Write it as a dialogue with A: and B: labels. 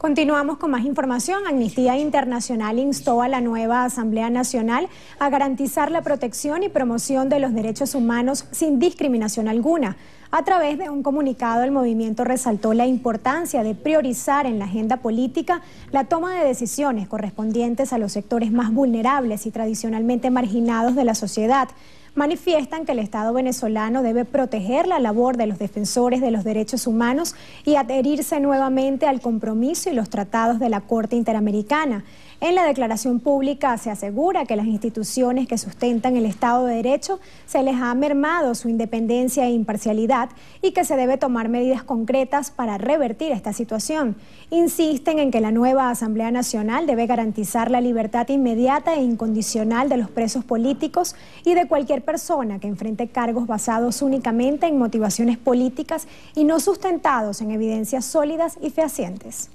A: Continuamos con más información. Amnistía Internacional instó a la nueva Asamblea Nacional a garantizar la protección y promoción de los derechos humanos sin discriminación alguna. A través de un comunicado, el movimiento resaltó la importancia de priorizar en la agenda política la toma de decisiones correspondientes a los sectores más vulnerables y tradicionalmente marginados de la sociedad manifiestan que el Estado venezolano debe proteger la labor de los defensores de los derechos humanos y adherirse nuevamente al compromiso y los tratados de la Corte Interamericana. En la declaración pública se asegura que las instituciones que sustentan el Estado de Derecho se les ha mermado su independencia e imparcialidad y que se debe tomar medidas concretas para revertir esta situación. Insisten en que la nueva Asamblea Nacional debe garantizar la libertad inmediata e incondicional de los presos políticos y de cualquier persona que enfrente cargos basados únicamente en motivaciones políticas y no sustentados en evidencias sólidas y fehacientes.